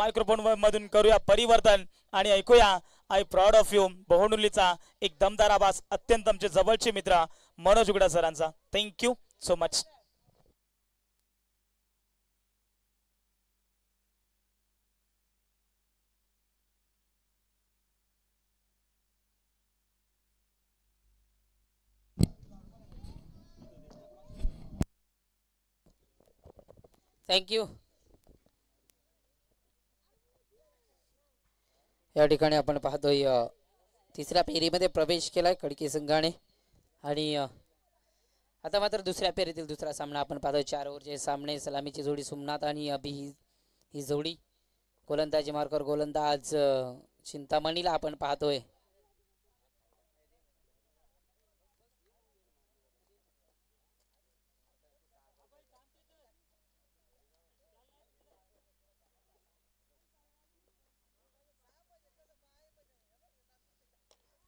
microphone मधून करूया परिवर्तन आणि ऐकूया आय प्राऊड ऑफ यू बहुनुलीचा एक दमदार आवाज अत्यंत आमचे जवळचे मित्र मनोज उगडा सरांचा थँक्यू सो मच थँक्यू या ठिकाणी आपण पाहतोय तिसऱ्या फेरीमध्ये प्रवेश केलाय खडकी संघाने आणि आता मात्र दुसऱ्या फेरीतील दुसरा सामना आपण पाहतोय चार ओव्हरचे सामने सलामीची जोडी सोमनाथ आणि अभि ही जोडी गोलंदाजी मार्कर गोलंदाज चिंतामणीला आपण पाहतोय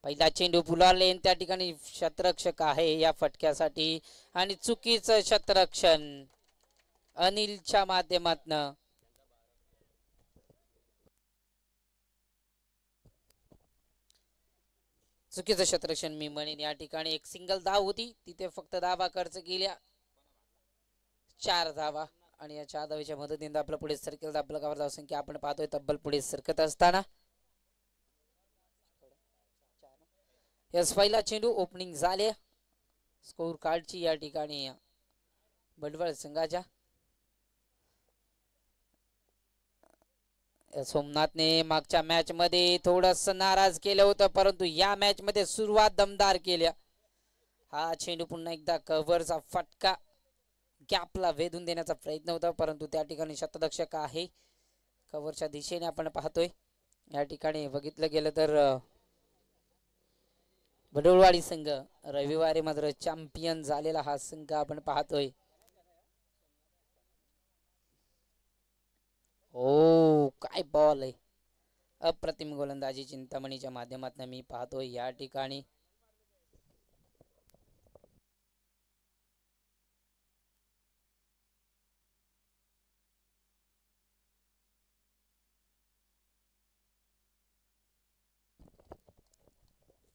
पहिला चेंडू फुलाले त्या ठिकाणी शतरक्षक आहे या फटक्यासाठी आणि चुकीचं शतरक्षण अनिलच्या माध्यमातनं चुकीचं शतरक्षण मी म्हणेन या ठिकाणी एक सिंगल धाव होती तिथे फक्त दावा खर्च केल्या चार धावा आणि या चार धावेच्या मदतीने आपलं पुढे सरकेल आपलं संख्या आपण पाहतोय तब्बल पुढे सरकत असताना यस पहिला चेंडू ओपनिंग झाले स्कोर कार्डची या ठिकाणी बडवळ संघाच्या सोमनाथने मागच्या मॅच मध्ये थोडस नाराज केलं होतं परंतु या मॅच मध्ये सुरुवात दमदार केल्या हा चेंडू पुन्हा एकदा कव्हरचा फटका गॅपला वेधून देण्याचा प्रयत्न होता परंतु त्या ठिकाणी शतरक्षक आहे कव्हरच्या दिशेने आपण पाहतोय या ठिकाणी बघितलं गेलं तर भडुळवाडी संघ रविवारी मात्र चॅम्पियन झालेला हा संघ आपण पाहतोय ओ हो, काय बॉल आहे अप्रतिम गोलंदाजी चिंतामणीच्या माध्यमातून मी पाहतोय या ठिकाणी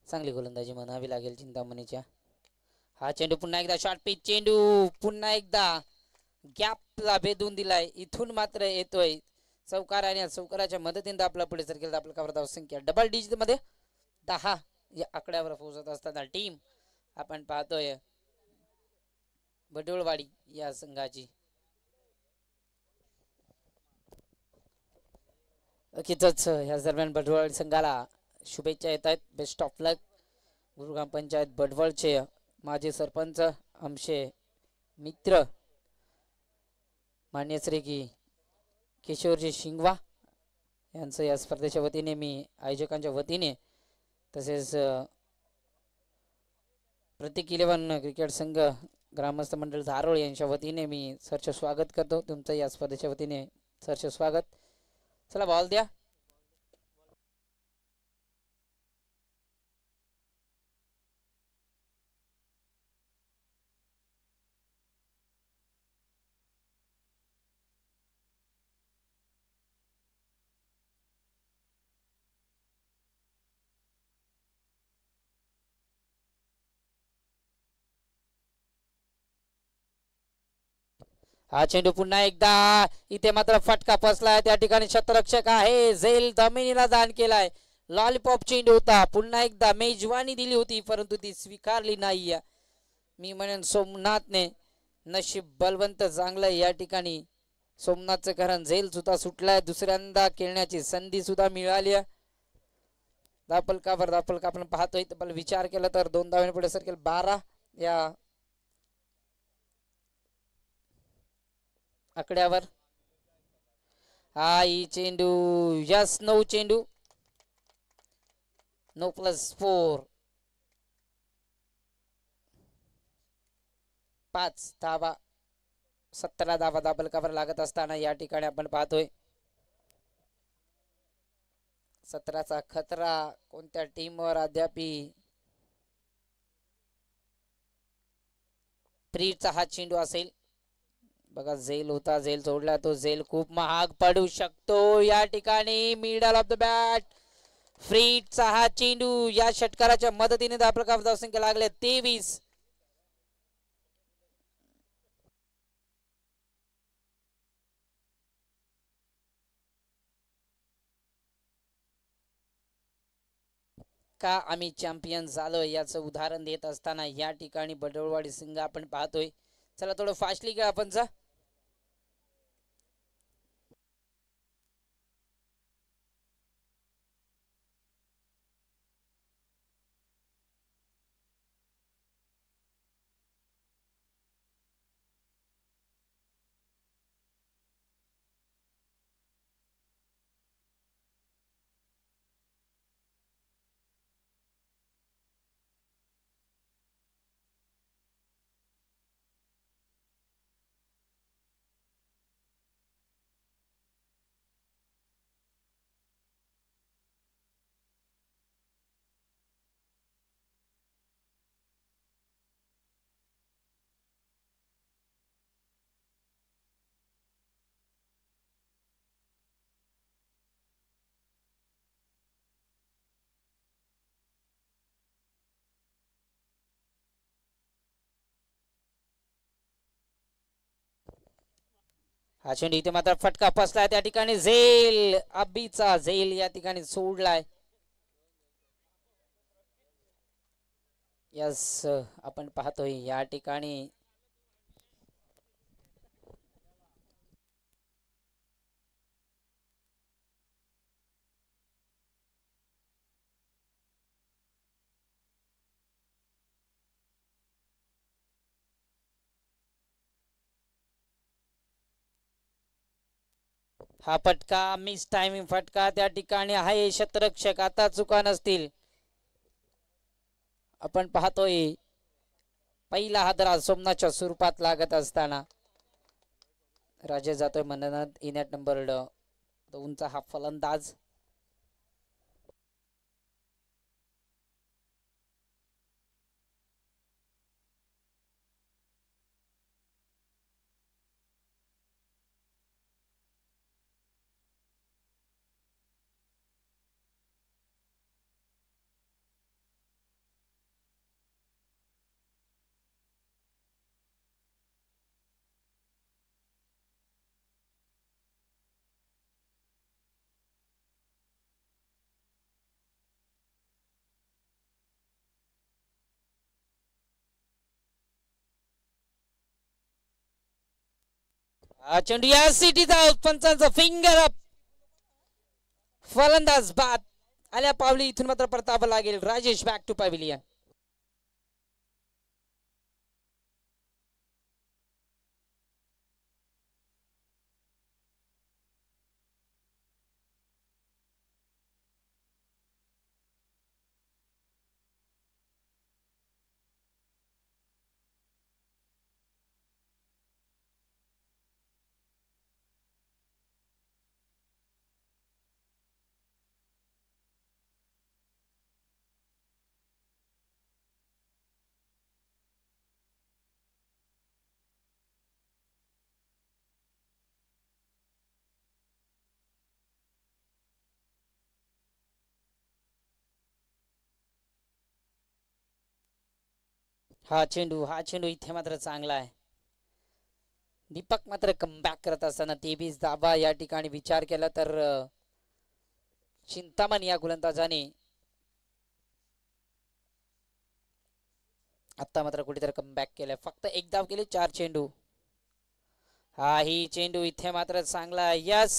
चांगली गोलंदाजी म्हणावी लागेल चिंतामणीच्या हा चेंडू पुन्हा एकदा शॉर्ट पिच चेंडू पुन्हा एकदा गॅपला भेदून दिलाय इथून मात्र येतोय चौकार आणि चौकाराच्या मदतीने आपला पुढे सर केला आपला कवर संख्या डबल डिजिट मध्ये दहा या आकड्यावर पोहोचत असताना टीम आपण पाहतोय बडोळवाडी या संघाची अखितच ह्या दरम्यान बडोळवाडी संघाला शुभेच्छा येत आहेत best of luck Gurugram panchayat बडवळचे माझे सरपंच आमचे मित्र मान्य श्री की किशोरजी शिंगवा यांचं या स्पर्धेच्या वतीने मी आयोजकांच्या वतीने तसेच प्रतीक इलेवन क्रिकेट संघ ग्रामस्थ मंडळ धारोळ यांच्या वतीने मी सरचं स्वागत करतो तुमचं या स्पर्धेच्या वतीने सरचं स्वागत चला बॉल द्या हा चेंडू पुन्हा एकदा इथे मात्र फटका पसलाय त्या ठिकाणी शतरक्षक आहे झेल जमिनीला दान केलाय लॉलीपॉप चेंडू होता पुन्हा एकदा मेजवानी दिली होती परंतु ती स्वीकारली नाही मी म्हणेन सोमनाथने नशीब बलवंत चांगलंय या ठिकाणी सोमनाथचं कारण झेल सुद्धा सुटलाय दुसऱ्यांदा खेळण्याची संधी सुद्धा मिळाली दापलकावर दापलका आपण पाहतोय पण विचार केला तर दोन धाव्याने पुढे सरकेल बारा या आकड्यावर आई चेंडू यस नऊ चेंडू नऊ प्लस फोर पाच धावा सतरा धावा दाबल कवर लागत असताना या ठिकाणी आपण पाहतोय सतराचा खतरा कोणत्या टीमवर अद्याप प्रीचा हा चेंडू असेल बघा झेल होता झेल सोडला तो झेल खूप महाग पडू शकतो या ठिकाणी मिडल ऑफ द बॅट फ्रीटचा हा चेंडू या षटकाराच्या मदतीने प्रकार धावसंख्या लागले तेवीस का आम्ही चॅम्पियन झालो याचं उदाहरण देत असताना या ठिकाणी बडोळवाडी सिंग आपण पाहतोय चला थोडं फास्टली का आपण अश्विन इथे मात्र फटका फसलाय त्या ठिकाणी झेल अबीचा झेल या ठिकाणी सोडलाय यस आपण पाहतोय या ठिकाणी हा फटका मिस टाइमिंग फटका त्या ठिकाणी आहे शतरक्षक आता चुका नसतील आपण पाहतोय पहिला हादरा सोमनाथच्या स्वरूपात लागत असताना राजे जातोय मननाथ इनॅट नंबर उंचा हा फलंदाज चेंडू या सिटीचा पंचांचा फिंगर अप फलंदाज बाद आल्या पावली इथून मात्र परतावं लागेल राजेश बॅक टू पॅव्हिलियन हा चेंडू हा चेंडू इथे मात्र चांगला आहे दीपक मात्र कमबॅक करत असताना तेवीस दाबा या ठिकाणी विचार केला तर चिंतामण या गोलंदाजाने आता मात्र कुठेतरी कमबॅक केलाय फक्त एक दाब केले चार चेंडू हा ही चेंडू इथे मात्र चांगला यस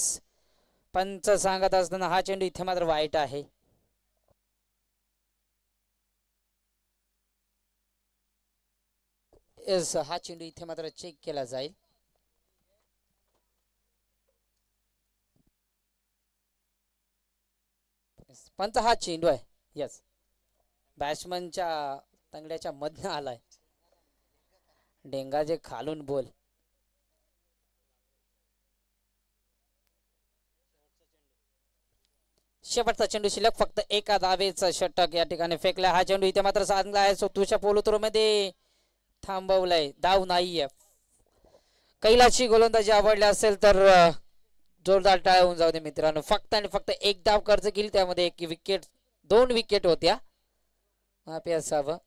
पंच सांगत असताना हा चेंडू इथे मात्र वाईट आहे एस हा चेंडू इथे मात्र चेक केला जाईल पंच हा चेंडू आहे यस बॅट्समनच्या तंगड्याच्या मधनं आलाय डेंगा जे खालून बोल शेवटचा चेंडू शिल्लक फक्त एका दावेचा षटक या ठिकाणी फेकला हा चेंडू इथे मात्र साधला आहे सो तुझ्या पोलोतूर मध्ये थांबवलंय दाव नाहीये कैलाची गोलंदाजी आवडली असेल तर जोरदार टाळ होऊन जाऊ दे मित्रांनो फक्त आणि फक्त एक धाव कर्ज केली त्यामध्ये एक विकेट दोन विकेट होत्या असावं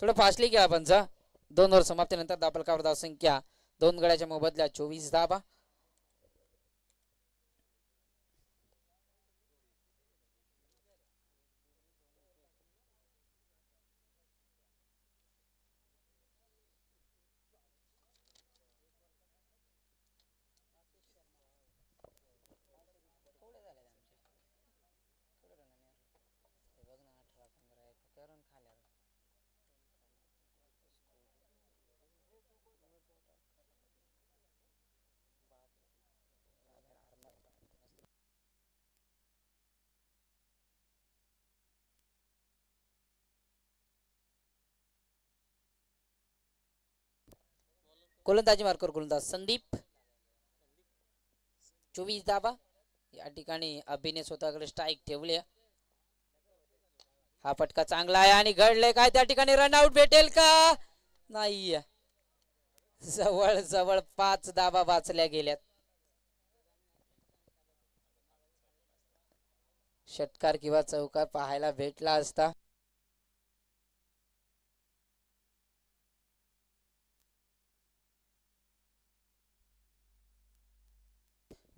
थोडं फासली घ्या आपण जा दोन वर समाप्तीनंतर दाबलकावर संख्या दोन गड्याच्या मोबदल्या चोवीस धाबा गोलंदाजी मार्कर गोलंदाज संदीप चोवीस दाबा या ठिकाणी अभिने स्वतःकडे स्ट्राईक ठेवले हा फटका चांगला आहे आणि घडले काय त्या ठिकाणी रन आउट भेटेल का नाही जवळ जवळ पाच दाबा वाचल्या गेल्यात षटकार किंवा चौकार पाहायला भेटला असता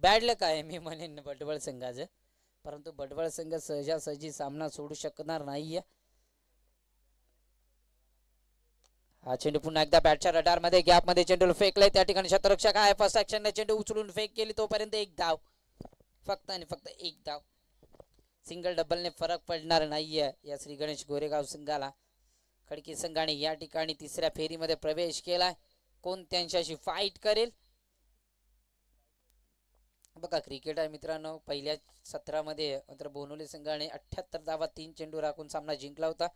बॅड लक आहे मी म्हणेन बटवळ संघाचं परंतु बटवळ संघ सहजासहजी सामना सोडू शकणार नाहीये हा चेंडू पुन्हा एकदा बॅटच्या गॅप मध्ये चेंडू फेकलाय त्या ठिकाणी शतरक्षक आहे फर्स्ट ऍक्शनने चेंडू उचलून फेक केली तोपर्यंत एक धाव फक्त आणि फक्त एक धाव सिंगल डबलने फरक पडणार नाहीये या श्री गणेश गोरेगाव संघाला खडकी संघाने या ठिकाणी तिसऱ्या फेरीमध्ये प्रवेश केलाय कोण त्यांच्याशी फाईट करेल बघा क्रिकेट आहे मित्रांनो पहिल्या सत्रामध्ये तर बोनोली संघाने अठ्ठ्याहत्तर धावा तीन चेंडू राखून सामना जिंकला होता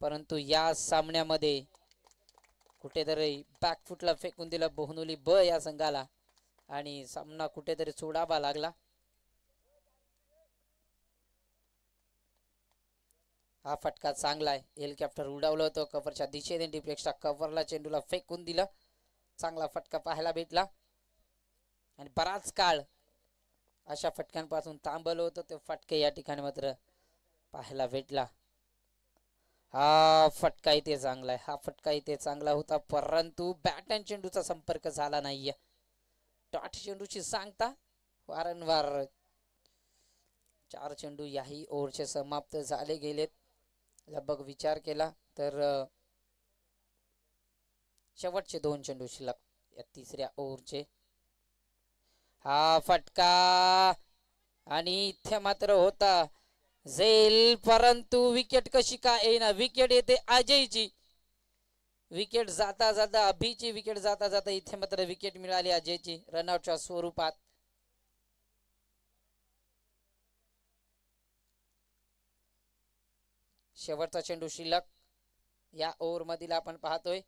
परंतु या सामन्यामध्ये कुठेतरी बॅकफुटला फेकून दिलं बोहनुली ब या संघाला आणि सामना कुठेतरी सोडावा लागला हा फटका चांगला आहे हेलिकॉप्टर उडावलं होतं कव्हरच्या दिशेने डिप्लेक्सच्या कव्हरला चेंडूला फेकून दिलं चांगला फटका पाहायला भेटला आणि बराच काळ अशा फटक्यांपासून थांबलं होतं ते फटके या ठिकाणी मात्र पाहायला भेटला हा फटका इथे चांगला आहे हा फटका इथे चांगला होता परंतु बॅट अँड चेंडूचा संपर्क झाला नाहीये टॉट चेंडूची सांगता वारंवार चार चेंडू याही ओव्हरचे समाप्त झाले गेलेत लगभग विचार केला तर शेवटचे दोन चेंडू शिल्लक या तिसऱ्या ओव्हरचे हा फटका आणि इथे मात्र होता जेल परंतु विकेट कशी का येईना विकेट येते अजयची विकेट जाता जाता अभिची विकेट जाता जाता इथे मात्र विकेट मिळाली अजयची रनआउटच्या स्वरूपात शेवटचा चेंडू शिल्लक या मधील आपण पाहतोय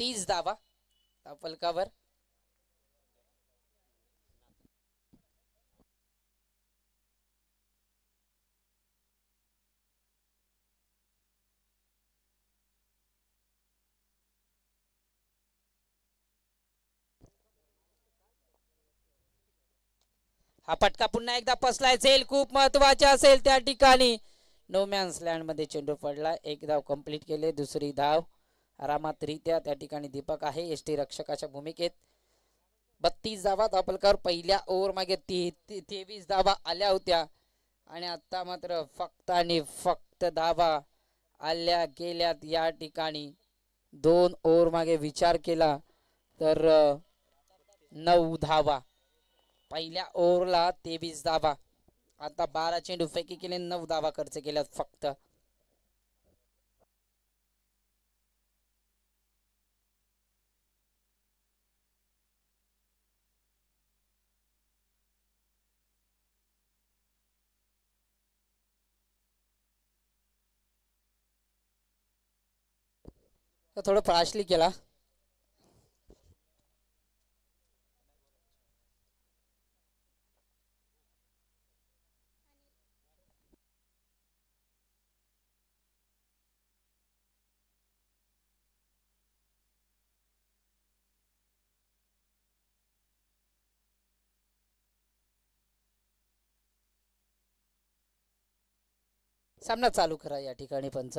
तीस धावा फलकावर हा फटका पुन्हा एकदा पसलाय जाईल खूप महत्वाचा असेल त्या ठिकाणी नो मॅन्स लँड मध्ये चेंडू पडला एक धाव कंप्लीट केले दुसरी धाव आरामातरित्या त्या ठिकाणी दीपक आहे एस टी रक्षकाच्या भूमिकेत बत्तीस धावा दापलकर पहिल्या ओव्हर मागे ती तेवीस धावा आल्या होत्या आणि आता मात्र फक्त आणि फक्त धावा आल्या गेल्यात या ठिकाणी दोन ओव्हर मागे विचार केला तर नऊ धावा पहिल्या ओव्हरला तेवीस धावा आता बारा चेंडू फेकी केले नऊ धावा खर्च केल्यात फक्त तर थोडं फास्टली केला सामना चालू करा या ठिकाणी पंच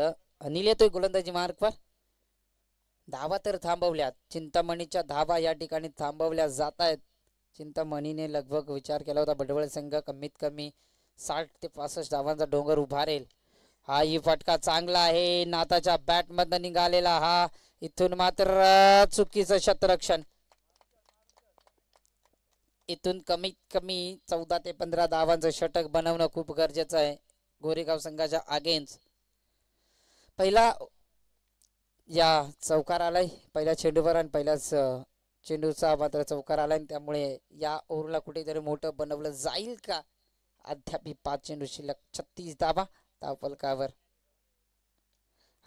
अनिल येतोय गोलंदाजी पर धावा तर थांबवल्यात चिंतामणीच्या धावा या ठिकाणी थांबवल्या जात आहेत चिंतामणीने लगभग विचार केला होता बडवळ संघ कमीत कमी साठ ते पासष्ट धावांचा डोंगर उभारेल हा ही फटका चांगला आहे नाताच्या बॅटमधनं निघालेला हा इथून मात्र चुकीचं शतरक्षण इथून कमीत कमी चौदा ते पंधरा धावांचं षटक बनवणं खूप गरजेचं आहे गोरेगाव संघाच्या अगेन्स्ट पहिला या चौकार आलाय पहिल्या चेंडूवर आणि पहिल्याच चेंडूचा मात्र चौकार आलाय त्यामुळे या ओव्हरला कुठेतरी मोठं बनवलं जाईल का अद्याप पाच चेंडू शिल्लक छत्तीस दाबा धावपलकावर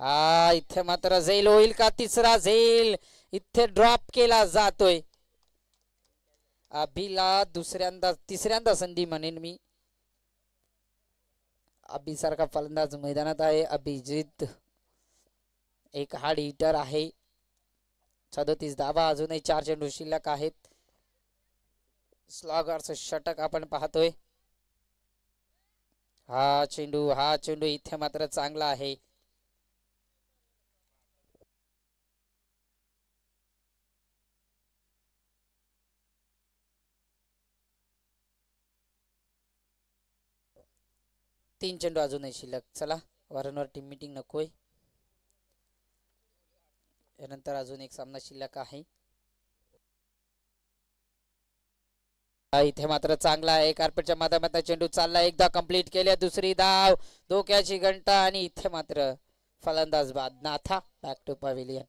हा इथे मात्र झेल होईल का तिसरा झेल इथे ड्रॉप केला जातोय अभिला दुसऱ्यांदा तिसऱ्यांदा संधी म्हणेन मी अभि फलंदाज मैदानात आहे अभिजित एक हार्ड हिटर आहे सदोतीस दाबा अजूनही चार चेंडू शिल्लक आहेत स्लॉगरचं षटक आपण पाहतोय हा चेंडू हा चेंडू इथे मात्र चांगला आहे तीन चेंडू अजूनही शिल्लक चला वारंवार टीम मिटिंग नकोय यानंतर अजून एक सामना शिल्लक आहे इथे मात्र चांगला आहे कार्पेटच्या माध्यमात चेंडू चालला एकदा कंप्लीट केल्या दुसरी धाव धोक्याची घंटा आणि इथे मात्र फलंदाज बाद नाथा बॅक टू पवेलियन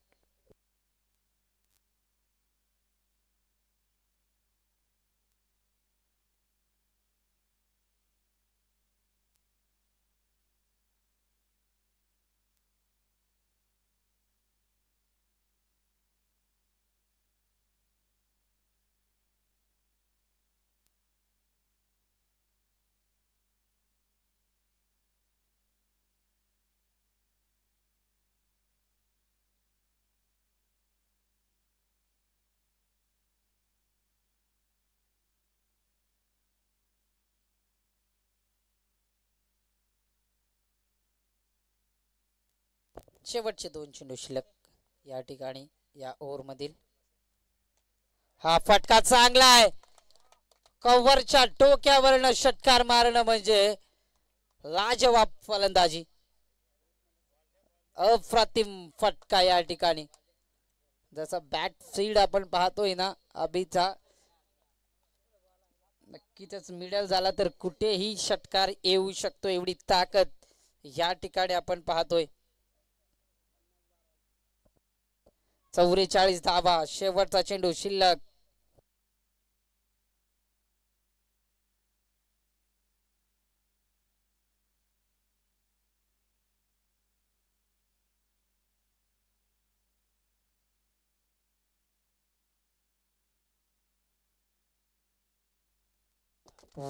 शेवटचे दोन चेंडू शिल्लक या ठिकाणी या मधील हा फटका चांगला आहे कव्हरच्या टोक्यावरनं षटकार मारणं म्हणजे लाजवाब फलंदाजी अप्रतिम फटका या ठिकाणी जसा बॅट फील्ड आपण पाहतोय ना अभिचा नक्कीच मिडल झाला तर कुठेही षटकार येऊ शकतो एवढी ताकद या ठिकाणी आपण पाहतोय चौवेचाळीस धावा शेवटचा चेंडू शिल्लक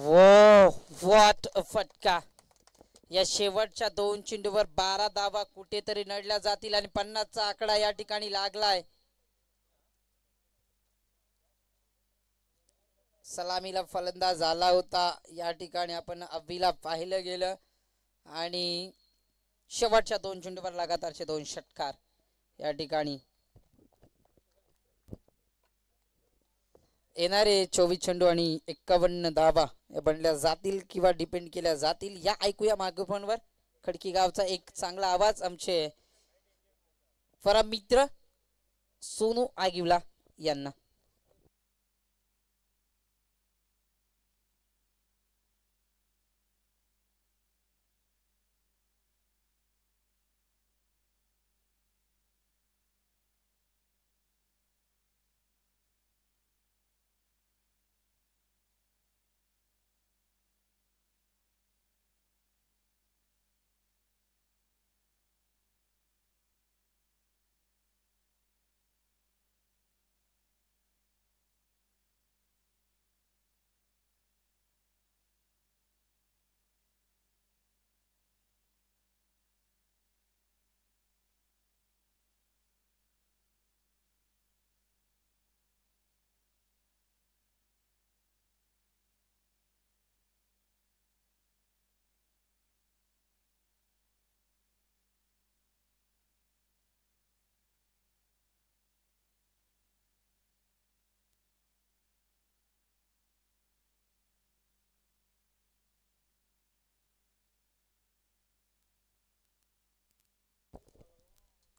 वो व्हाट फटका या शेवटच्या दोन चेंडूवर बारा दावा कुठेतरी नडल्या जातील आणि चा आकडा या ठिकाणी लागलाय सलामीला फलंदाज आला होता या ठिकाणी आपण अविला पाहिलं गेलं आणि शेवटच्या दोन चेंडूवर लगातारचे दोन षटकार या ठिकाणी येणारे चोवीस चेंडू आणि एक्कावन्न धावा बनल्या जातील किंवा डिपेंड केल्या जातील या ऐकूया मागोफोनवर खडकी गावचा एक चांगला आवाज आमचे फरा मित्र सोनू आगिवला यांना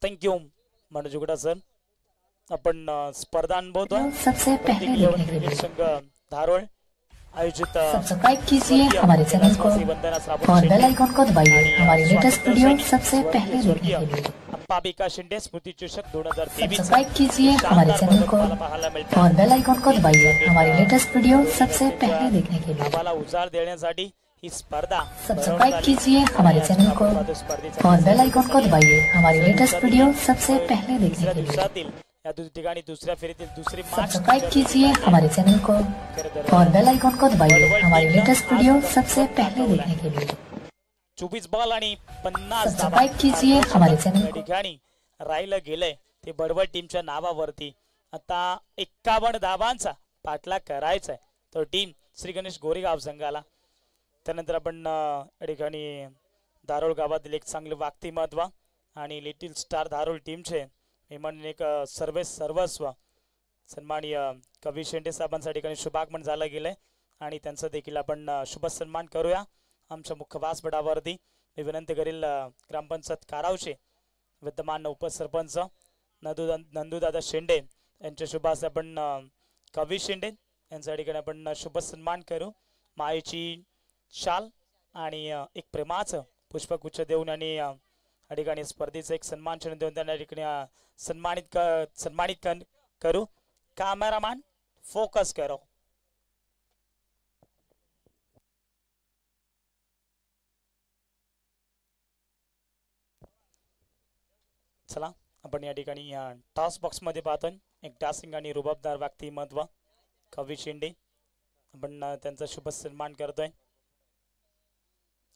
थैंक यू मनोज उगडा सर अपन स्पर्धा अनुभव अनुभवतो संघ धारोळ आयोजित सब्सक्राइब कीजिए हमारे चैनल को और बेल आइकॉन को दबाइए हमारे लेटेस्ट वीडियो सबसे पहले देखने के लिए पाबिका शिंदे स्मृति चूषक दो हजार सब्सक्राइब कीजिए हमारे चैनल को और बेल आइकॉन को दबाइए हमारे लेटेस्ट वीडियो सबसे पहले देखने के लिए आम्हाला उजार देण्यासाठी ही स्पर्धा सब्सक्राइब कीजिए हमारे चैनल को और बेल आइकॉन को दबाइए हमारे लेटेस्ट वीडियो सबसे पहले देखने के लिए ठिकाणी दुसऱ्या फेरीतील दुसरी सब्सक्राइब कीजिए हमारे चैनल को और बेल आइकॉन को दबाइए हमारे लेटेस्ट वीडियो सबसे पहले देखने के लिए चोवीस बॉल आणि पन्नास सब्सक्राइब कीजिए हमारे चैनल ठिकाणी राहिलं गेलंय ते बडबड टीमच्या नावावरती आता एक्कावन्न धावांचा पाठलाग करायचा आहे तर टीम श्री गणेश गोरेगाव संघाला त्यानंतर आपण या ठिकाणी धारोळ गावातील एक चांगले वागती आणि लिटिल स्टार दारोळ टीमचे म्हणून एक सर्वे सर्वस्व सन्माननीय कवी शेंडे साहेबांच्या ठिकाणी शुभागमन झालं गेलं आहे आणि त्यांचं देखील आपण शुभ सन्मान करूया आमच्या मुख्य व्यासपीठावरती मी विनंती करील ग्रामपंचायत कारावशे विद्यमान उपसरपंच नंदू नंदूदादा शेंडे यांच्या शुभास आपण कवी शेंडे यांच्या ठिकाणी आपण शुभ सन्मान करू मायेची शाल आणि एक प्रेमाचं पुष्पगुच्छ देऊन आणि या ठिकाणी स्पर्धेचं एक चिन्ह देऊन त्यांना ठिकाणी सन्मानित सन्मानित करू कॅमेरामॅन फोकस करो चला आपण या ठिकाणी या टॉस मध्ये पाहतोय एक डासिंग आणि रुबाबदार व्यक्ती महत्व कवी शिंदे आपण त्यांचा शुभ सन्मान करतोय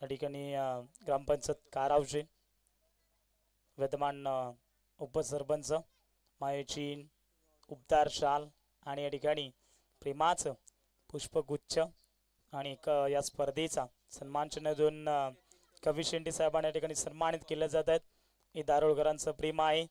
त्या ठिकाणी ग्रामपंचायत कारावचे विद्यमान उपसरपंच मायचीन उबदार शाल आणि या ठिकाणी प्रेमाचं पुष्पगुच्छ आणि क या स्पर्धेचा सन्मानचिन्ह देऊन कवी शेंडे साहेबांना या ठिकाणी सन्मानित केलं जात आहेत हे दारोळकरांचं प्रेम आहे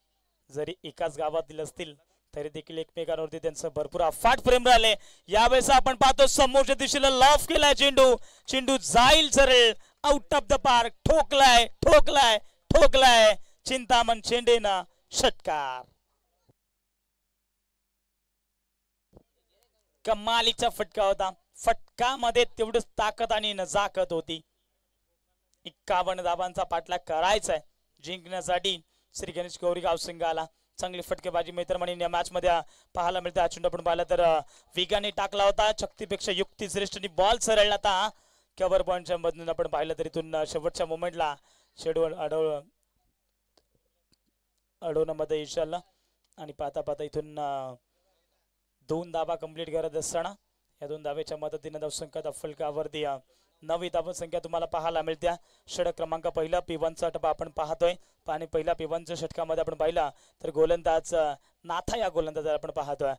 जरी एकाच गावातील असतील तरी देखील एकमेकांवरती त्यांचं भरपूर अफाट प्रेम राहिले यावेळेस आपण पाहतो समोरच्या दिशेला लॉफ केलाय चेंडू चेंडू जाईल सरळ आउट ऑफ द पार्क ठोकलाय ठोकलाय ठोकलाय चिंतामण चेंडेना षटकार कमालीचा फटका होता फटका मध्ये तेवढीच ताकद आणि नजाकत होती एक्कावन्न धाबांचा पाठलाग करायचा आहे जिंकण्यासाठी श्री गणेश गौरी गावसिंगाला चांगली फटकेबाजी मित्रमणीने या मॅचमध्ये पाहायला मिळते अचुंड पण आपण तर वेगाने टाकला होता शक्तीपेक्षा युक्ती श्रेष्ठनी बॉल सरळला आता कव्हर पॉईंटच्या मधून आपण पाहिलं तर इथून शेवटच्या मोमेंटला शेड्यूल अडव अडवण्यामध्ये यश आलं आणि पाहता पाहता इथून दोन दाबा कंप्लीट करत असताना या दोन दाब्याच्या मदतीनं धावसंख्या फलकावरती नवी धावसंख्या संख्या तुम्हाला पाहायला मिळत्या षटक क्रमांक पहिला पिवनचा टप्पा आपण पाहतोय आणि पहिला पिवनच्या षटकामध्ये आपण पाहिला तर गोलंदाज नाथा या गोलंदाजाला आपण पाहतोय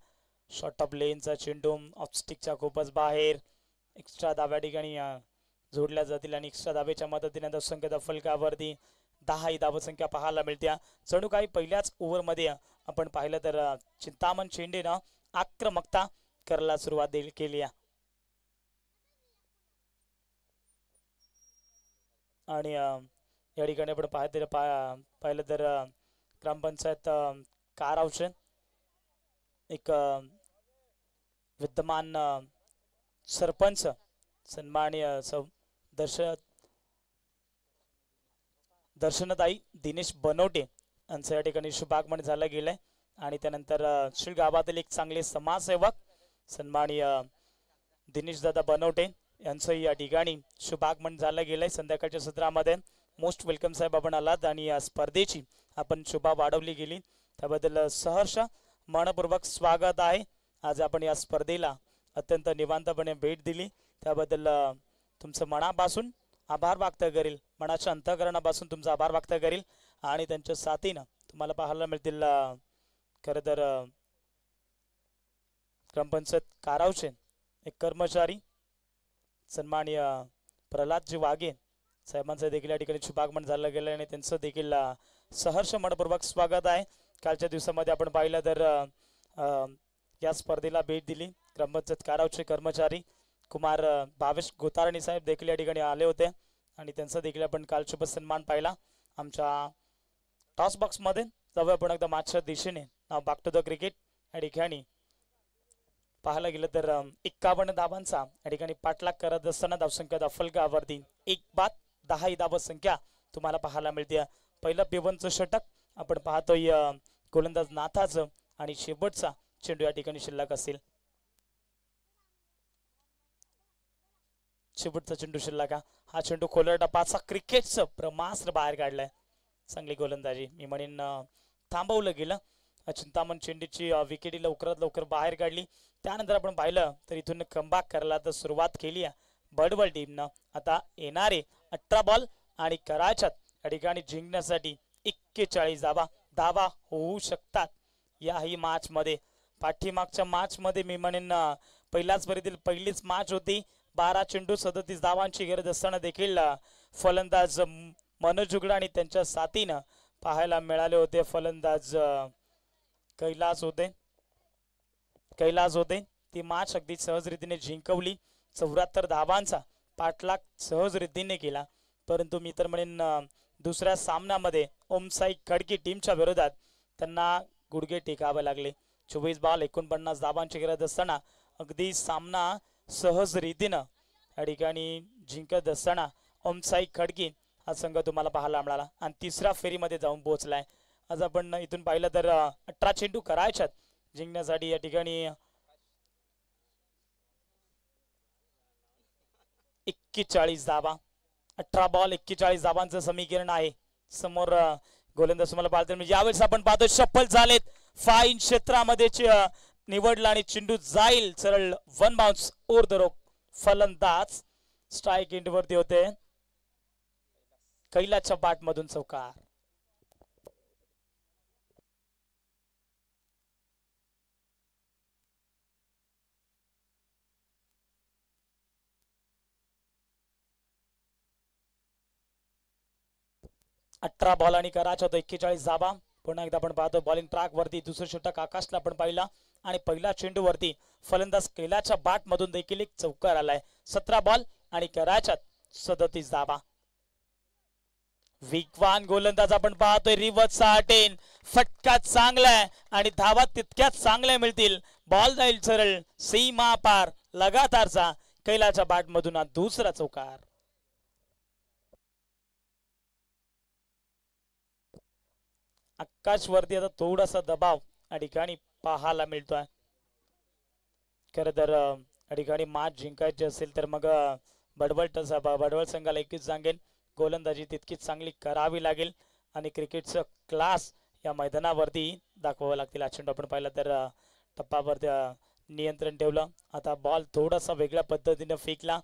शॉर्ट ऑफ लेनचा चेंडू ऑफस्टिकच्या खूपच बाहेर एक्स्ट्रा दाब्या ठिकाणी जोडल्या जातील आणि एक्स्ट्रा दाब्याच्या मदतीने धावसंख्येचा फलकावरती दहा ही धावसंख्या पाहायला मिळत्या जणू काही पहिल्याच ओव्हरमध्ये आपण पाहिलं तर चिंतामन चेंडेनं आक्रमकता करायला सुरुवात केली आहे आणि या ठिकाणी आपण पाहते पा पाहिलं तर ग्रामपंचायत कार एक विद्यमान सरपंच सन्माननीय सौ दर्श दिनेश बनवटे यांचं या ठिकाणी शुभागमन झालं गेलंय आणि त्यानंतर श्री गावातील एक चांगले समाजसेवक सन्माननीय दिनेश दादा बनवटे यांचंही या ठिकाणी शुभागमन झालं गेलं आहे संध्याकाळच्या सत्रामध्ये मोस्ट वेलकम साहेब आपण आलात आणि या स्पर्धेची आपण शुभा वाढवली गेली त्याबद्दल सहर्ष मनपूर्वक स्वागत आहे आज आपण या स्पर्धेला अत्यंत निवांतपणे भेट दिली त्याबद्दल तुमचं मनापासून आभार व्यक्त करेल मनाच्या अंतकरणापासून तुमचा आभार व्यक्त करेल आणि त्यांच्या साथीनं तुम्हाला पाहायला मिळतील खरं तर ग्रामपंचायत कारावचे एक कर्मचारी सन्मान्य प्रल्हादजी वाघे साहेबांचं देखील या ठिकाणी शुभागमन झालं गेलं आणि त्यांचं देखील सहर्ष मनपूर्वक स्वागत आहे कालच्या दिवसामध्ये आपण पाहिलं तर या स्पर्धेला भेट दिली ग्रामपंचायत कारावचे कर्मचारी कुमार भावेश गोतारणी साहेब देखील या ठिकाणी आले होते आणि त्यांचं देखील आपण काल शुभ सन्मान पाहिला आमच्या टॉस बॉक्समध्ये जाऊया आपण एकदा मागच्या दिशेने नाव बाग टू द क्रिकेट या ठिकाणी पाहायला गेलं तर एक्कावन्न धावांचा या ठिकाणी पाठलाग करत असताना धावसंख्या दफलगावरती एक बाद दहा ही संख्या तुम्हाला पाहायला मिळते पहिलं बेवनचं षटक आपण पाहतोय गोलंदाज नाथाचं आणि शेवटचा चेंडू या ठिकाणी शिल्लक असेल शेवटचा चेंडू शिल्लक हा चेंडू खोलर डपाचा च प्रमास्त्र बाहेर काढलाय चांगली गोलंदाजी मी म्हणेन थांबवलं गेलं चिंतामण चेंडूची विकेटी लवकरात लवकर बाहेर काढली त्यानंतर आपण पाहिलं तर इथून कमबॅक करायला तर सुरुवात केली आहे बडबल टीमनं आता येणारे अठरा बॉल आणि कराच्यात या ठिकाणी जिंकण्यासाठी एक्केचाळीस धावा धावा होऊ शकतात याही मॅचमध्ये पाठीमागच्या मॅचमध्ये मी म्हणेन पहिल्याच वरीतील पहिलीच मॅच होती बारा चेंडू सदतीस धावांची गरज असताना देखील फलंदाज मनोज उगडा आणि त्यांच्या साथीनं पाहायला मिळाले होते फलंदाज कैलास होते कैलास होते ती माच अगदी रीतीने जिंकवली चौऱ्याहत्तर धावांचा पाठलाग रीतीने केला परंतु मी तर म्हणेन दुसऱ्या सामन्यामध्ये ओमसाई खडकी टीमच्या विरोधात त्यांना गुडघे टेकावे लागले चोवीस बॉल एकोणपन्नास धावांची गरज असताना अगदी सामना सहज रीतीनं या ठिकाणी जिंकत असताना ओमसाई खडकी हा संघ तुम्हाला पाहायला मिळाला आणि तिसऱ्या फेरीमध्ये जाऊन पोहोचलाय आज आपण इथून पाहिलं तर अठरा चेंडू करायच्यात जिंकण्यासाठी या ठिकाणी एक्केचाळीस धाबा अठरा बॉल एक्केचाळीस धाबांचं समीकरण आहे समोर गोलंदाज तुम्हाला पाहतो म्हणजे यावेळेस आपण पाहतो शप्पल झालेत फाईन क्षेत्रामध्ये निवडला आणि चिंडू जाईल सरळ वन बाउन्स ओर द फलंदाज स्ट्राईक इंड वरती होते बाट मधून चौकार अठरा आणि कराच्या होतो एक्केचाळीस जाबा पुन्हा एकदा आपण पाहतो बॉलिंग ट्रॅक वरती दुसरा षटक आकाशला आपण पाहिला आणि पहिला चेंडू वरती फलंदाज कैलाच्या बाट मधून देखील एक चौकार आलाय सतरा बॉल आणि कराच्या सदतीस जाबा विग्वान गोलंदाज आपण पाहतोय रिवत साटेन फटका चांगलाय आणि धावा तितक्याच चांगल्या मिळतील बॉल जाईल सरळ सीमा पार लगातारचा कैलाच्या बाट मधून दुसरा चौकार वरती आता थोडासा दबाव या ठिकाणी पाहायला मिळतोय खरं तर या ठिकाणी मात जिंकायची असेल तर मग बडबल बडबल संघाला एकच सांगेल गोलंदाजी तितकीच चांगली करावी लागेल आणि क्रिकेटचं क्लास या मैदानावरती दाखवावं लागतील आचंड आपण पाहिलं तर टप्पावरती नियंत्रण ठेवलं आता बॉल थोडासा वेगळ्या पद्धतीनं फेकला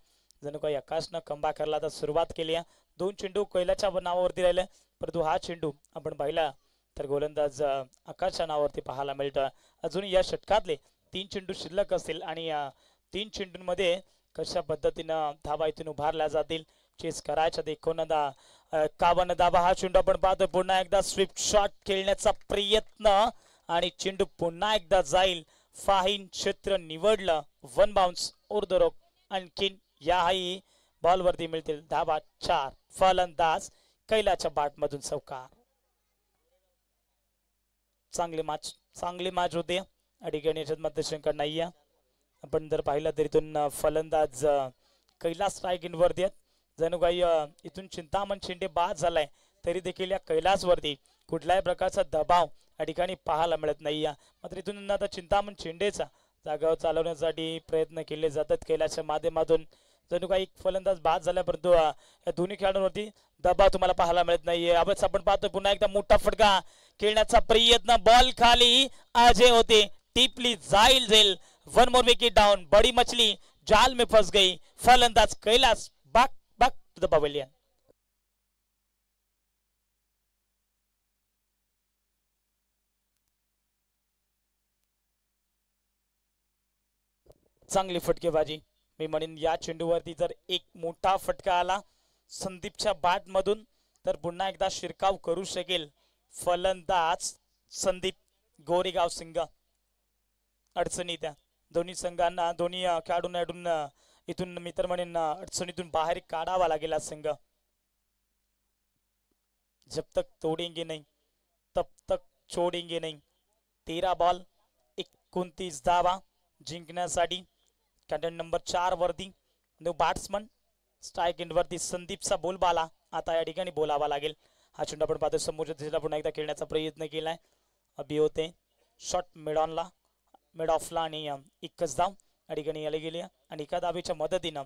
जणू काही आकाशनं कंबा करला आता सुरुवात केली आहे दोन चेंडू कैलाच्या नावावरती राहिले परंतु हा चेंडू आपण पाहिला तर गोलंदाज आकाशच्या नावावरती पाहायला मिळतं अजून या षटकातले तीन चेंडू शिल्लक असतील आणि तीन चेंडूंमध्ये कशा पद्धतीनं धाबा इथून उभारल्या जातील चेस करायच्या कोणदा कावन दाबा हा चेंडू आपण पाहतो पुन्हा एकदा स्विफ्ट शॉट खेळण्याचा प्रयत्न आणि चेंडू पुन्हा एकदा जाईल फाहीन क्षेत्र निवडलं वन बाउन्स उर्दरोग आणखीन याही बॉलवरती मिळतील धाबा चार फलंदाज कैलाच्या बाटमधून सौकार चांगले मॅच चांगले मॅच होते या ठिकाणी याच्यात मात्र शंका नाही आहे आपण जर पाहिलं तर इथून फलंदाज कैलास इनवरती आहेत जणू काही इथून चिंतामण शिंदे बाद झालाय तरी देखील या कैलासवरती कुठल्याही प्रकारचा दबाव या ठिकाणी पाहायला मिळत नाही मात्र इथून आता चिंतामण शिंडेचा जागावर चालवण्यासाठी प्रयत्न केले जातात कैलासच्या माध्यमातून जणू काही फलंदाज बाद झाला परंतु या दोन्ही खेळाडूंवरती दबाव तुम्हाला पाहायला मिळत नाहीये आपण पाहतो पुन्हा एकदा मोठा फटका खेळण्याचा प्रयत्न बॉल खाली अजय होते टिपली जाईल जेल वन मोर विकेट डाउन बड़ी मछली जाल में फस गई फलंदाज कैलाश बाक बाक टू द पवेलियन चांगली फटकेबाजी मी म्हणेन या चेंडूवरती जर एक मोठा फटका आला संदीपच्या मधून तर पुन्हा एकदा शिरकाव करू शकेल फलंदाज संदीप गोरेगाव संघ अडचणी त्या दोन्ही संघांना दोन्ही खेळाडून इथून मित्र म्हणेन अडचणीतून बाहेर काढावा लागेल हा संघ जब तक तोडेंगे नाही तब तक छोडेंगे नाही तेरा बॉल एकोणतीस धावा जिंकण्यासाठी कंटेंट नंबर चार वरती नो बॅट्समन स्ट्राईक एंडवरती संदीपचा बोलबाला आता या ठिकाणी बोलावा लागेल हा चेंडू आपण पाहतो समोरच्या दिशेला पुन्हा एकदा खेळण्याचा प्रयत्न केला आहे बी होते शॉर्ट मेडॉनला मिड ऑफला आणि एकच धाव या ठिकाणी आले गेली आणि एका दाबीच्या मदतीनं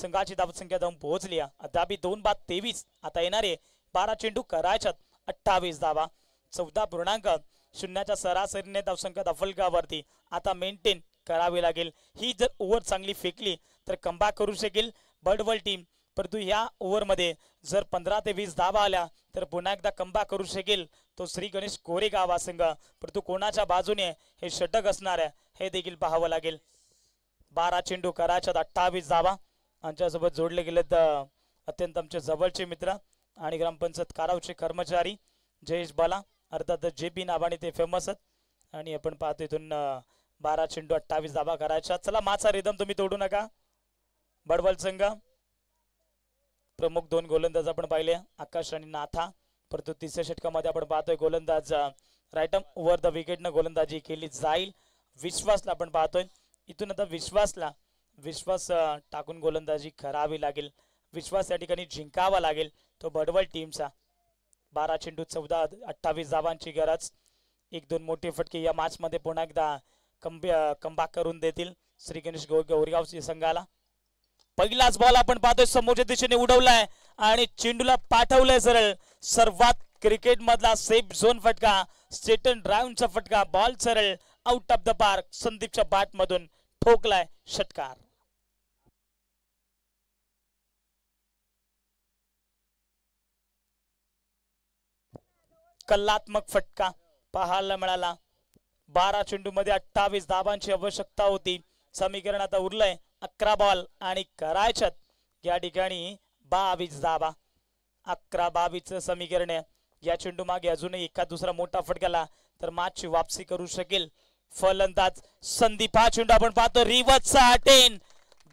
संघाची धावसंख्या जाऊन पोहोचली दाबी दोन बाद तेवीस आता येणारे बारा चेंडू करायच्यात अठ्ठावीस धावा चौदा पूर्णांक शून्याच्या सरासरीने धावसंख्या दफलकावरती आता मेंटेन करावी लागेल ही जर ओव्हर चांगली फेकली तर कंबा करू शकेल बडवल टीम परंतु या ओव्हरमध्ये जर पंधरा ते वीस धावा आल्या तर पुन्हा एकदा कंबा करू शकेल तो श्री गणेश कोरेगाव संघ परंतु कोणाच्या बाजूने हे षटक असणार आहे हे देखील पाहावं लागेल बारा चेंडू कराच्यात अठ्ठावीस धावा आमच्यासोबत जोडले गेले तर अत्यंत आमचे जवळचे मित्र आणि ग्रामपंचायत कारावचे कर्मचारी जयेश बाला अर्थात जे पी नाबाणी ते फेमस आहेत आणि आपण पाहतो इथून बारा चेंडू अठ्ठावीस धाबा करायच्या चला माझा रिदम तुम्ही तोडू नका बडबल संघ प्रमुख दोन गोलंदाज आपण पाहिले आकाश आणि नाथा परंतु तिसऱ्या षटकामध्ये आपण पाहतोय गोलंदाज रायटम ओव्हर द विकेटनं गोलंदाजी केली जाईल विश्वासला आपण पाहतोय इथून आता विश्वासला विश्वास टाकून गोलंदाजी करावी लागेल विश्वास या ठिकाणी जिंकावा लागेल तो बडवल टीमचा बारा चेंडू चौदा अठ्ठावीस जावांची गरज एक दोन मोठे फटके या मध्ये पुन्हा एकदा कंब कंबा करून देतील श्री गणेश गो गौरगाव संघाला पहिलाच बॉल आपण पाहतोय समोरच्या दिशेने उडवलाय आणि चेंडूला पाठवलंय सरळ सर्वात क्रिकेट मधला सेफ झोन फटका सेटन चा फटका बॉल सरळ आउट ऑफ द पार्क संदीपच्या बॅट मधून ठोकलाय षटकार कल्लात्मक फटका पाहायला मिळाला बारा चेंडू मध्ये अठ्ठावीस धाबांची आवश्यकता होती समीकरण आता उरलंय अकरा बॉल आणि करायच्यात या ठिकाणी बावीस धावा अकरा बावीस समीकरण या चेंडू मागे अजूनही एका दुसरा मोठा फटकाला तर मागची वापसी करू शकेल फलंदाज संदीप हा चेंडू आपण पाहतो रिवतचा अटेन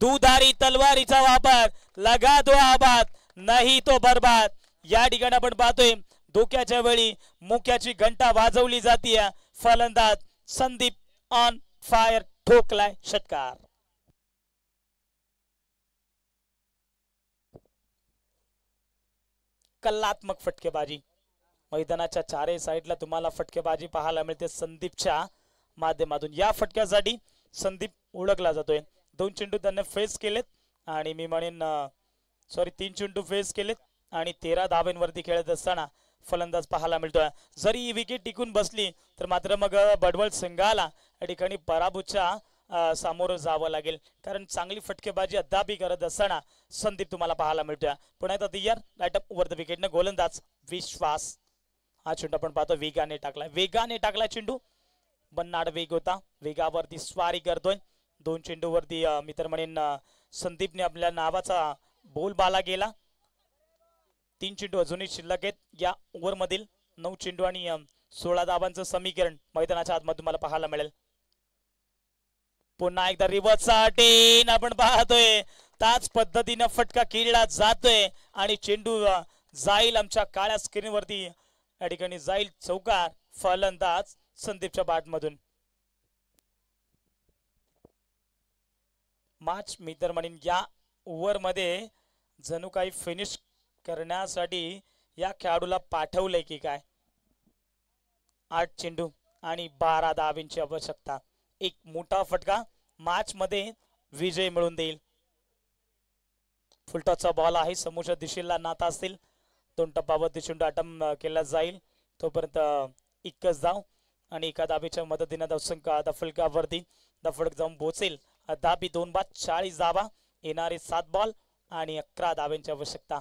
दुधारी तलवारीचा वापर लगा तो आबाद नाही तो बर्बाद या ठिकाणी आपण पाहतोय धोक्याच्या वेळी मुक्याची घंटा वाजवली जाते फलंदाज संदीप ऑन फायर ठोकलाय षटकार कल्लात्मक फटकेबाजी मैदानाच्या चारही साईडला तुम्हाला फटकेबाजी पाहायला मिळते संदीपच्या माध्यमातून या फटक्यासाठी संदीप ओळखला जातोय दोन चेंडू त्यांना फेस केलेत आणि मी म्हणेन सॉरी तीन चेंडू फेस केलेत आणि तेरा धाब्यांवरती खेळत असताना फलंदाज पाहायला मिळतोय जरी ही विकेट टिकून बसली तर मात्र मग बडवळ संघाला या ठिकाणी पराभूतच्या सामोर जावं लागेल कारण चांगली फटकेबाजी अदाबी करत असताना संदीप तुम्हाला पाहायला मिळतोय पुन्हा एकदा दियर अप ओव्हर द विकेटनं गोलंदाज विश्वास हा चेंडू आपण पाहतो वेगाने टाकला वेगाने टाकला चेंडू बन्नाड वेग होता वेगावरती स्वारी करतोय दोन चेंडूवरती वरती म्हणेन संदीपने आपल्या नावाचा बोलबाला गेला तीन चेंडू अजूनही शिल्लक आहेत या ओव्हरमधील नऊ चेंडू आणि सोळा दाबांचं समीकरण मैदानाच्या आतमध्ये तुम्हाला पाहायला मिळेल पुन्हा एकदा रिवर्सचा साठी आपण पाहतोय त्याच पद्धतीनं फटका खेळला जातोय आणि चेंडू जाईल आमच्या काळ्या स्क्रीनवरती या ठिकाणी जाईल चौकार फलंदाज संदीपच्या मधून मार्च मी तर म्हणेन या ओव्हरमध्ये जणू काही फिनिश करण्यासाठी या खेळाडूला पाठवलंय की काय आठ चेंडू आणि बारा दहा आवश्यकता एक मोठा फटका मॅच मध्ये विजय मिळवून देईल फुलटॉसचा बॉल आहे समोरच्या दिशेला नाता असतील दोन टप्पावर दिशेंडू अटम केला जाईल तोपर्यंत एकच धाव आणि एका धाबीच्या मदतीनं धावसंख्या दफलकावरती दफडक जाऊन पोचेल दाबी दोन बाद चाळीस धावा येणारे सात बॉल आणि अकरा धाब्यांची आवश्यकता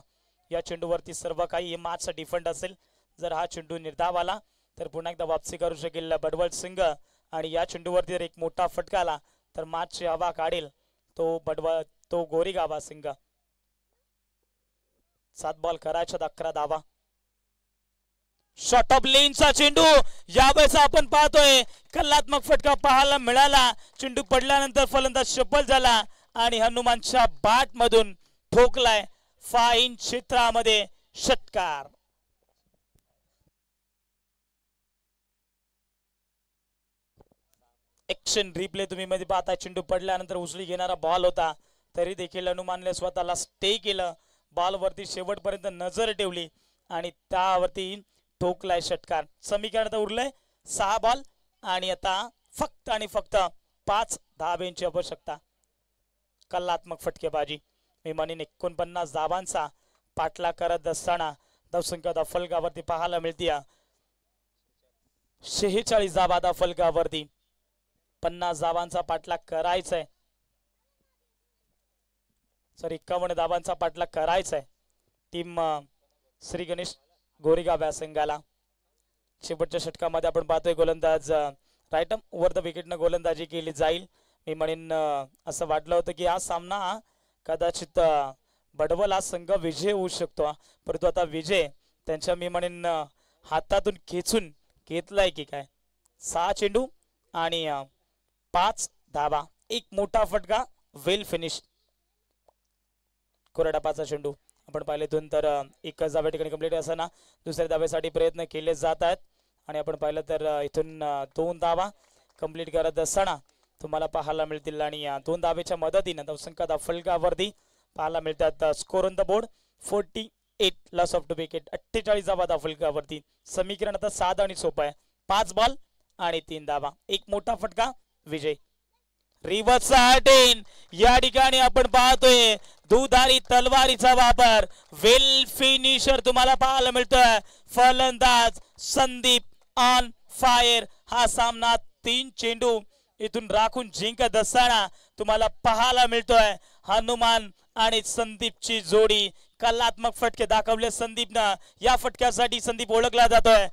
या चेंडूवरती सर्व काही हे मॅच डिफंड असेल जर हा चेंडू निर्धाव आला तर पुन्हा एकदा वापसी करू शकेल बडवल सिंग आणि या चेंडूवरती जर एक मोठा फटका आला तर मॅच हवा काढेल तो बडवा तो गोरी गावा सिंग सात बॉल करायच्या अकरा धावा ऑफ लेनचा चेंडू यावेळेस आपण पाहतोय कल्लात्मक फटका पाहायला मिळाला चेंडू पडल्यानंतर फलंदाज शफल झाला आणि हनुमानच्या बाट मधून ठोकलाय फाईन क्षेत्रामध्ये षटकार एक्शन रिप्ले तुम्ही मध्ये पाहता चेंडू पडल्यानंतर उचली घेणारा बॉल होता तरी देखील अनुमानले स्वतःला स्टे केलं बॉलवरती शेवटपर्यंत नजर ठेवली आणि त्यावरती ठोकलाय षटकार समीकरण तर उरलंय सहा बॉल आणि आता फक्त आणि फक्त पाच धाबेंची आवश्यकता कलात्मक फटकेबाजी विमानीने एकोणपन्नास धावांचा पाठला करत असताना धावसंख्या दफलगावरती पाहायला मिळते शेहेचाळीस धाबा दफलगावरती पन्नास धावांचा पाठलाग करायचा आहे सर धावांचा पाठलाग करायचा आहे टीम श्री गणेश गोरेगाव या संघाला शेवटच्या षटकामध्ये आपण पाहतोय गोलंदाज रायटम ओवर द विकेटनं गोलंदाजी केली जाईल मी म्हणेन असं वाटलं होतं की हा सामना कदाचित बडवल हा संघ विजय होऊ शकतो परंतु आता विजय त्यांच्या मी म्हणेन हातातून खेचून घेतलाय की काय सहा चेंडू आणि पाच धावा एक मोठा फटका वेल फिनिश कोरडा पाचा चेंडू आपण पाहिले दोन तर एकच धाबा ठिकाणी कंप्लीट असताना दुसऱ्या धाब्यासाठी प्रयत्न केले जात आहेत आणि आपण पाहिलं तर इथून दोन धावा कंप्लीट करत असताना तुम्हाला पाहायला मिळतील आणि दोन धाब्याच्या मदतीनं दा फलकावरती पाहायला मिळतात score on the board forty eight loss of two wicket अठ्ठेचाळीस धावा फलकावरती समीकरण आता साधा आणि सोपं आहे पाच बॉल आणि तीन धावा एक मोठा फटका विजय रिवर्स अटेन या ठिकाणी आपण पाहतोय दुधारी तलवारीचा वापर वेल फिनिशर तुम्हाला पाहायला मिळतोय फलंदाज संदीप ऑन फायर हा सामना तीन चेंडू इथून राखून जिंकत असताना तुम्हाला पाहायला मिळतोय हनुमान आणि संदीपची जोडी कलात्मक फटके दाखवले संदीपनं या फटक्यासाठी संदीप ओळखला जातोय